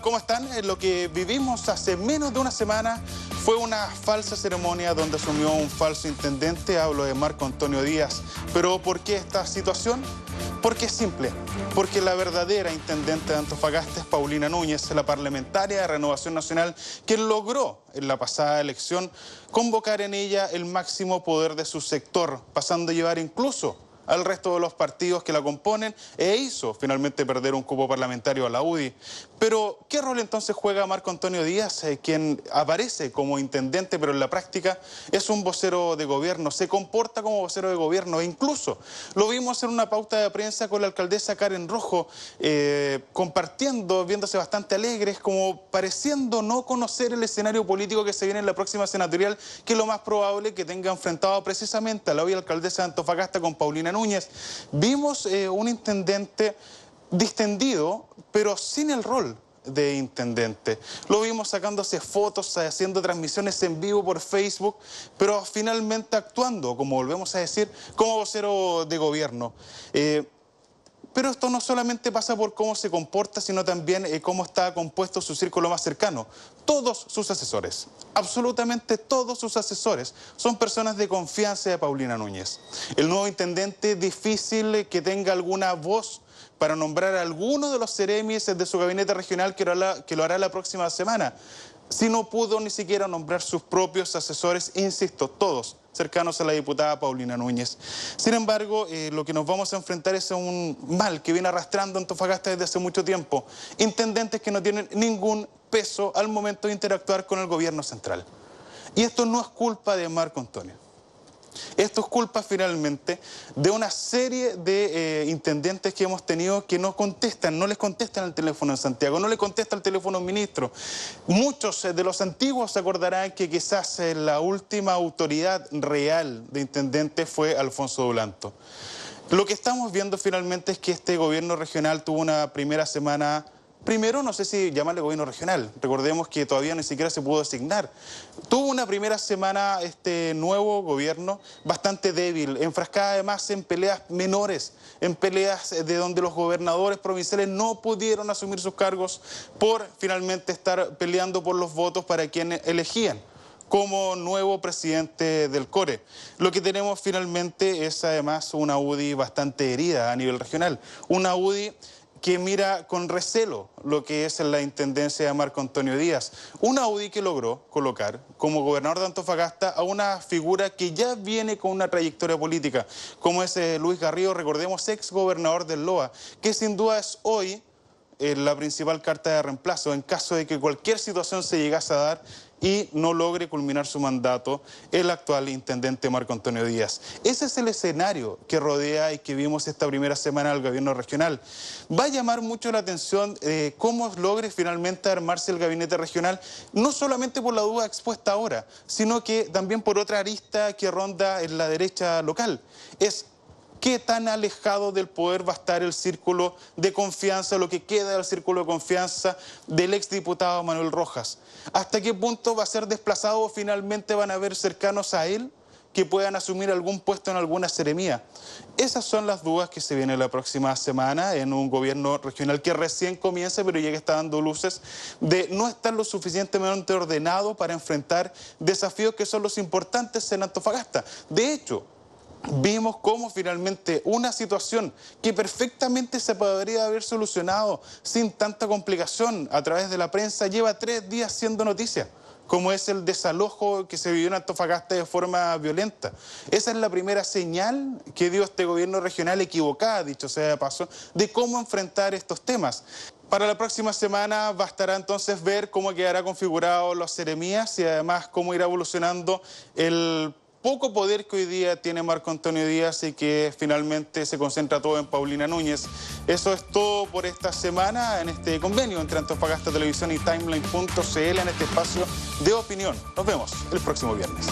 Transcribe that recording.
¿cómo están? Eh, lo que vivimos hace menos de una semana fue una falsa ceremonia donde asumió un falso intendente, hablo de Marco Antonio Díaz. Pero ¿por qué esta situación? Porque es simple, porque la verdadera intendente de Antofagasta es Paulina Núñez, la parlamentaria de Renovación Nacional, quien logró en la pasada elección convocar en ella el máximo poder de su sector, pasando a llevar incluso al resto de los partidos que la componen e hizo finalmente perder un cupo parlamentario a la UDI. Pero, ¿qué rol entonces juega Marco Antonio Díaz, eh, quien aparece como intendente, pero en la práctica es un vocero de gobierno, se comporta como vocero de gobierno e incluso lo vimos en una pauta de prensa con la alcaldesa Karen Rojo, eh, compartiendo, viéndose bastante alegres, como pareciendo no conocer el escenario político que se viene en la próxima senatorial, que es lo más probable que tenga enfrentado precisamente a la hoy alcaldesa de Antofagasta con Paulina Núñez. Núñez, vimos eh, un intendente distendido, pero sin el rol de intendente. Lo vimos sacándose fotos, haciendo transmisiones en vivo por Facebook, pero finalmente actuando, como volvemos a decir, como vocero de gobierno. Eh, pero esto no solamente pasa por cómo se comporta, sino también eh, cómo está compuesto su círculo más cercano. Todos sus asesores, absolutamente todos sus asesores, son personas de confianza de Paulina Núñez. El nuevo intendente, difícil que tenga alguna voz para nombrar a alguno de los seremis de su gabinete regional que lo hará la próxima semana. Si no pudo ni siquiera nombrar sus propios asesores, insisto, todos cercanos a la diputada Paulina Núñez. Sin embargo, eh, lo que nos vamos a enfrentar es a un mal que viene arrastrando Antofagasta desde hace mucho tiempo. Intendentes que no tienen ningún peso al momento de interactuar con el gobierno central. Y esto no es culpa de Marco Antonio. Esto es culpa finalmente de una serie de eh, intendentes que hemos tenido que no contestan, no les contestan al teléfono en Santiago, no le contesta al teléfono al ministro. Muchos eh, de los antiguos se acordarán que quizás eh, la última autoridad real de intendente fue Alfonso Dulanto. Lo que estamos viendo finalmente es que este gobierno regional tuvo una primera semana Primero, no sé si llamarle gobierno regional. Recordemos que todavía ni siquiera se pudo designar. Tuvo una primera semana este nuevo gobierno bastante débil, enfrascada además en peleas menores, en peleas eh, de donde los gobernadores provinciales no pudieron asumir sus cargos por finalmente estar peleando por los votos para quienes elegían como nuevo presidente del CORE. Lo que tenemos finalmente es además una UDI bastante herida a nivel regional. Una UDI que mira con recelo lo que es la intendencia de Marco Antonio Díaz. ...un Audi que logró colocar como gobernador de Antofagasta a una figura que ya viene con una trayectoria política, como es eh, Luis Garrido, recordemos, ex gobernador del LOA, que sin duda es hoy eh, la principal carta de reemplazo en caso de que cualquier situación se llegase a dar y no logre culminar su mandato el actual intendente Marco Antonio Díaz. Ese es el escenario que rodea y que vimos esta primera semana al gobierno regional. Va a llamar mucho la atención eh, cómo logre finalmente armarse el gabinete regional, no solamente por la duda expuesta ahora, sino que también por otra arista que ronda en la derecha local. Es qué tan alejado del poder va a estar el círculo de confianza, lo que queda del círculo de confianza del exdiputado Manuel Rojas. ¿Hasta qué punto va a ser desplazado o finalmente van a haber cercanos a él que puedan asumir algún puesto en alguna seremía? Esas son las dudas que se vienen la próxima semana en un gobierno regional que recién comienza, pero ya que está dando luces de no estar lo suficientemente ordenado para enfrentar desafíos que son los importantes en Antofagasta. De hecho, vimos cómo finalmente una situación que perfectamente se podría haber solucionado sin tanta complicación a través de la prensa lleva tres días siendo noticia como es el desalojo que se vivió en Antofagasta de forma violenta. Esa es la primera señal que dio este gobierno regional equivocada, dicho sea de paso, de cómo enfrentar estos temas. Para la próxima semana bastará entonces ver cómo quedará configurado los Ceremías y además cómo irá evolucionando el poco poder que hoy día tiene Marco Antonio Díaz y que finalmente se concentra todo en Paulina Núñez. Eso es todo por esta semana en este convenio entre Antofagasta Televisión y Timeline.cl en este espacio de opinión. Nos vemos el próximo viernes.